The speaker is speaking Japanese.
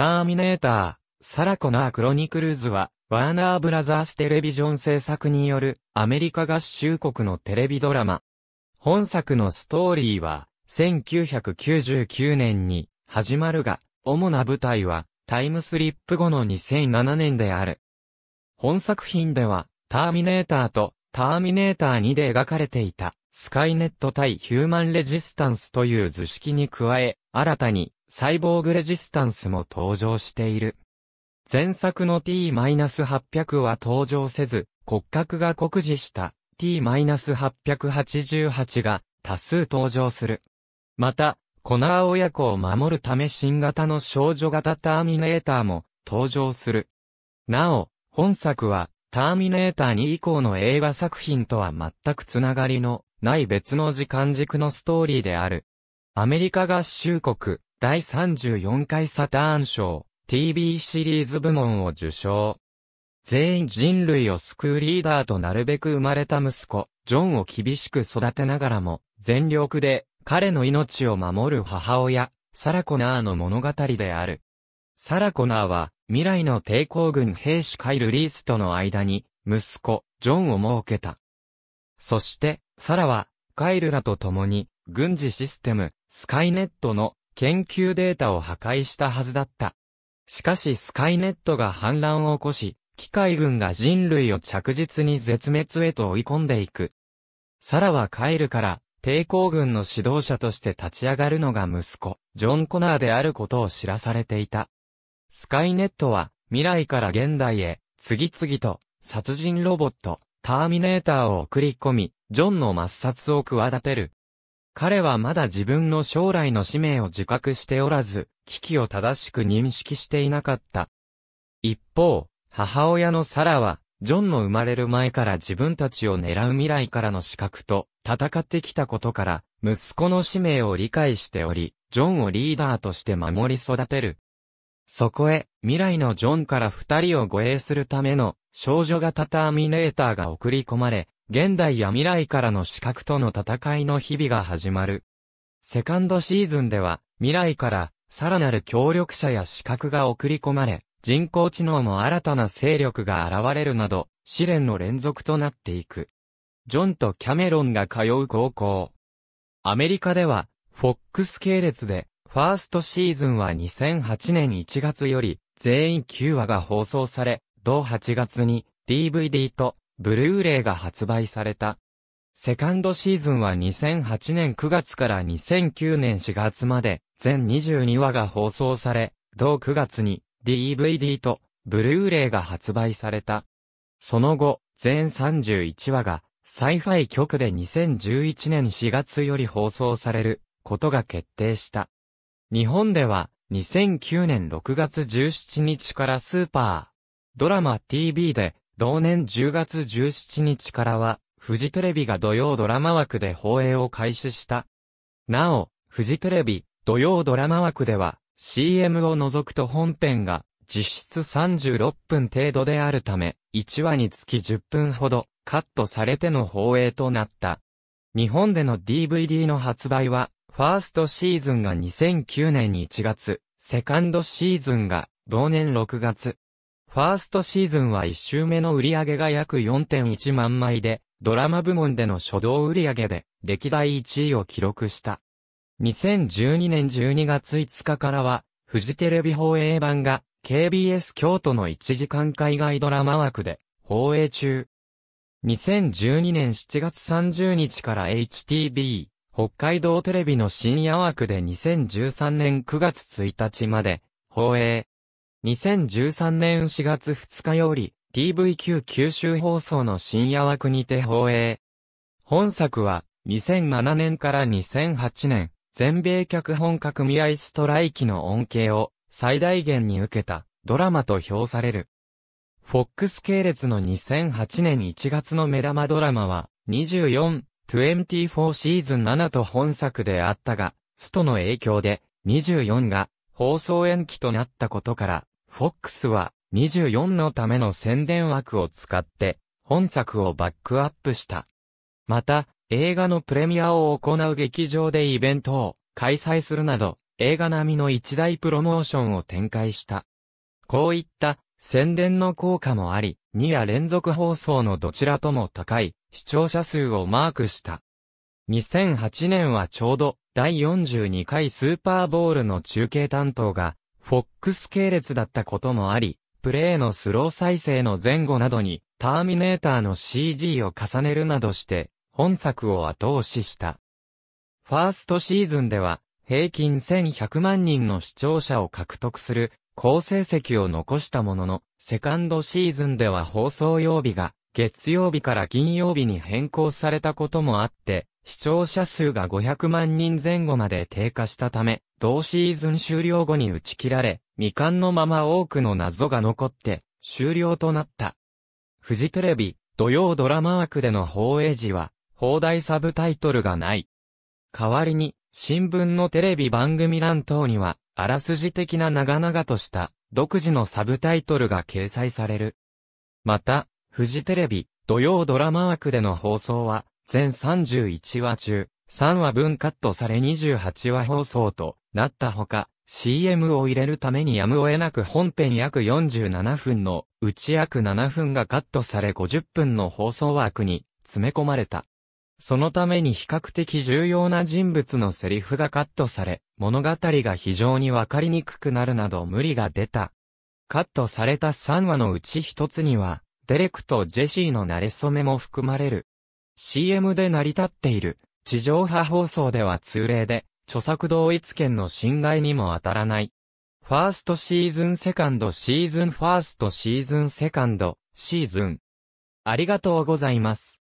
ターミネーター、サラコナー・クロニクルーズは、ワーナーブラザーステレビジョン制作によるアメリカ合衆国のテレビドラマ。本作のストーリーは、1999年に始まるが、主な舞台はタイムスリップ後の2007年である。本作品では、ターミネーターとターミネーター2で描かれていた、スカイネット対ヒューマンレジスタンスという図式に加え、新たにサイボーグレジスタンスも登場している。前作の T-800 は登場せず、骨格が酷似した T-888 が多数登場する。また、コナー親子を守るため新型の少女型ターミネーターも登場する。なお、本作はターミネーター2以降の映画作品とは全くつながりのない別の時間軸のストーリーである。アメリカ合衆国、第34回サターン賞 TV シリーズ部門を受賞。全員人類を救うリーダーとなるべく生まれた息子、ジョンを厳しく育てながらも、全力で彼の命を守る母親、サラコナーの物語である。サラコナーは、未来の抵抗軍兵士カイル・リースとの間に、息子、ジョンを設けた。そして、サラは、カイルらと共に、軍事システム、スカイネットの研究データを破壊したはずだった。しかしスカイネットが反乱を起こし、機械軍が人類を着実に絶滅へと追い込んでいく。サラは帰るから、抵抗軍の指導者として立ち上がるのが息子、ジョン・コナーであることを知らされていた。スカイネットは、未来から現代へ、次々と、殺人ロボット、ターミネーターを送り込み、ジョンの抹殺を企てる。彼はまだ自分の将来の使命を自覚しておらず、危機を正しく認識していなかった。一方、母親のサラは、ジョンの生まれる前から自分たちを狙う未来からの資格と戦ってきたことから、息子の使命を理解しており、ジョンをリーダーとして守り育てる。そこへ、未来のジョンから二人を護衛するための少女型ターミネーターが送り込まれ、現代や未来からの視覚との戦いの日々が始まる。セカンドシーズンでは、未来から、さらなる協力者や資格が送り込まれ、人工知能も新たな勢力が現れるなど、試練の連続となっていく。ジョンとキャメロンが通う高校。アメリカでは、フォックス系列で、ファーストシーズンは2008年1月より、全員9話が放送され、同8月に、DVD とブルーレイが発売された。セカンドシーズンは2008年9月から2009年4月まで全22話が放送され、同9月に DVD とブルーレイが発売された。その後、全31話がサイファイ局で2011年4月より放送されることが決定した。日本では2009年6月17日からスーパードラマ TV で同年10月17日からは、フジテレビが土曜ドラマ枠で放映を開始した。なお、フジテレビ、土曜ドラマ枠では、CM を除くと本編が、実質36分程度であるため、1話につき10分ほど、カットされての放映となった。日本での DVD の発売は、ファーストシーズンが2009年1月、セカンドシーズンが同年6月。ファーストシーズンは1週目の売り上げが約4.1万枚で、ドラマ部門での初動売り上げで、歴代1位を記録した。2012年12月5日からは、フジテレビ放映版が、KBS 京都の1時間海外ドラマ枠で、放映中。2012年7月30日から HTB、北海道テレビの深夜枠で2013年9月1日まで、放映。2013年4月2日より TVQ 九州放送の深夜枠にて放映。本作は2007年から2008年、全米脚本家組合ストライキの恩恵を最大限に受けたドラマと評される。フォックス系列の2008年1月の目玉ドラマは24、24シーズン7と本作であったが、ストの影響で24が放送延期となったことから、フォックスは24のための宣伝枠を使って本作をバックアップした。また、映画のプレミアを行う劇場でイベントを開催するなど、映画並みの一大プロモーションを展開した。こういった宣伝の効果もあり、2夜連続放送のどちらとも高い視聴者数をマークした。2008年はちょうど第42回スーパーボールの中継担当がフォックス系列だったこともあり、プレイのスロー再生の前後などに、ターミネーターの CG を重ねるなどして、本作を後押しした。ファーストシーズンでは、平均1100万人の視聴者を獲得する、好成績を残したものの、セカンドシーズンでは放送曜日が、月曜日から金曜日に変更されたこともあって、視聴者数が500万人前後まで低下したため、同シーズン終了後に打ち切られ、未完のまま多くの謎が残って、終了となった。フジテレビ、土曜ドラマ枠での放映時は、放題サブタイトルがない。代わりに、新聞のテレビ番組欄等には、あらすじ的な長々とした、独自のサブタイトルが掲載される。また、フジテレビ、土曜ドラマ枠での放送は、全31話中、3話分カットされ28話放送となったほか、CM を入れるためにやむを得なく本編約47分のうち約7分がカットされ50分の放送枠に詰め込まれた。そのために比較的重要な人物のセリフがカットされ、物語が非常にわかりにくくなるなど無理が出た。カットされた3話のうち1つには、デレクとジェシーの慣れ初めも含まれる。CM で成り立っている地上波放送では通例で、著作同一権の侵害にも当たらない。ファーストシーズンセカンドシーズンファーストシーズンセカンドシーズン。ありがとうございます。